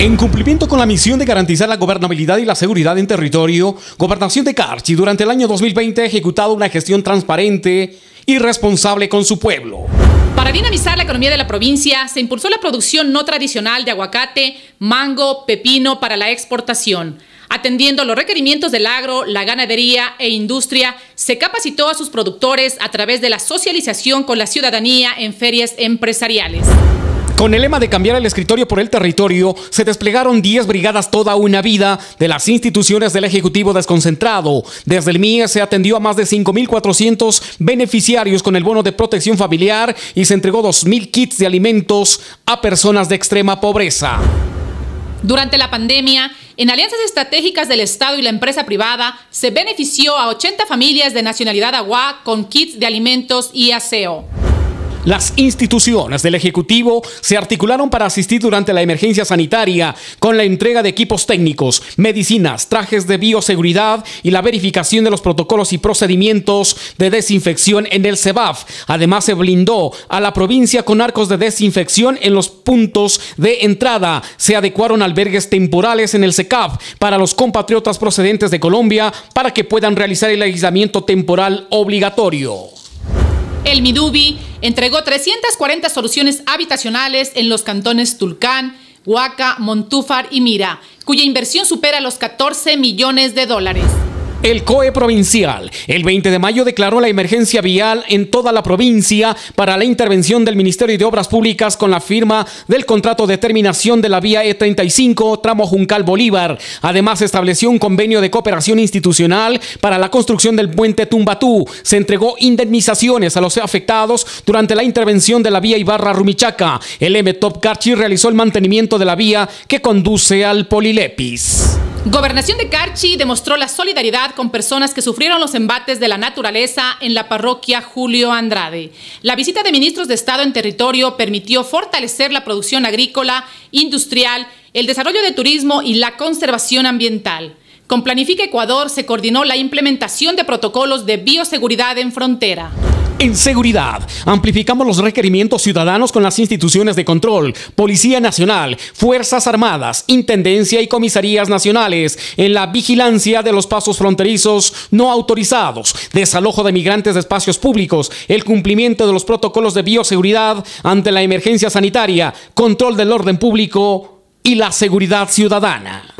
En cumplimiento con la misión de garantizar la gobernabilidad y la seguridad en territorio, Gobernación de Carchi durante el año 2020 ha ejecutado una gestión transparente y responsable con su pueblo. Para dinamizar la economía de la provincia, se impulsó la producción no tradicional de aguacate, mango, pepino para la exportación. Atendiendo los requerimientos del agro, la ganadería e industria, se capacitó a sus productores a través de la socialización con la ciudadanía en ferias empresariales. Con el lema de cambiar el escritorio por el territorio, se desplegaron 10 brigadas toda una vida de las instituciones del Ejecutivo desconcentrado. Desde el MIE se atendió a más de 5.400 beneficiarios con el bono de protección familiar y se entregó 2.000 kits de alimentos a personas de extrema pobreza. Durante la pandemia, en alianzas estratégicas del Estado y la empresa privada, se benefició a 80 familias de nacionalidad agua con kits de alimentos y aseo. Las instituciones del Ejecutivo se articularon para asistir durante la emergencia sanitaria con la entrega de equipos técnicos, medicinas, trajes de bioseguridad y la verificación de los protocolos y procedimientos de desinfección en el CEBAF. Además, se blindó a la provincia con arcos de desinfección en los puntos de entrada. Se adecuaron albergues temporales en el CECAF para los compatriotas procedentes de Colombia para que puedan realizar el aislamiento temporal obligatorio. El Midubi entregó 340 soluciones habitacionales en los cantones Tulcán, Huaca, Montúfar y Mira, cuya inversión supera los 14 millones de dólares. El COE provincial el 20 de mayo declaró la emergencia vial en toda la provincia para la intervención del Ministerio de Obras Públicas con la firma del contrato de terminación de la vía E35 tramo Juncal Bolívar. Además estableció un convenio de cooperación institucional para la construcción del puente Tumbatú. Se entregó indemnizaciones a los afectados durante la intervención de la vía Ibarra Rumichaca. El M Top Carchi realizó el mantenimiento de la vía que conduce al Polilepis. Gobernación de Carchi demostró la solidaridad con personas que sufrieron los embates de la naturaleza en la parroquia Julio Andrade. La visita de ministros de Estado en territorio permitió fortalecer la producción agrícola, industrial, el desarrollo de turismo y la conservación ambiental. Con Planifica Ecuador se coordinó la implementación de protocolos de bioseguridad en frontera. En seguridad, amplificamos los requerimientos ciudadanos con las instituciones de control, Policía Nacional, Fuerzas Armadas, Intendencia y comisarías nacionales en la vigilancia de los pasos fronterizos no autorizados, desalojo de migrantes de espacios públicos, el cumplimiento de los protocolos de bioseguridad ante la emergencia sanitaria, control del orden público y la seguridad ciudadana.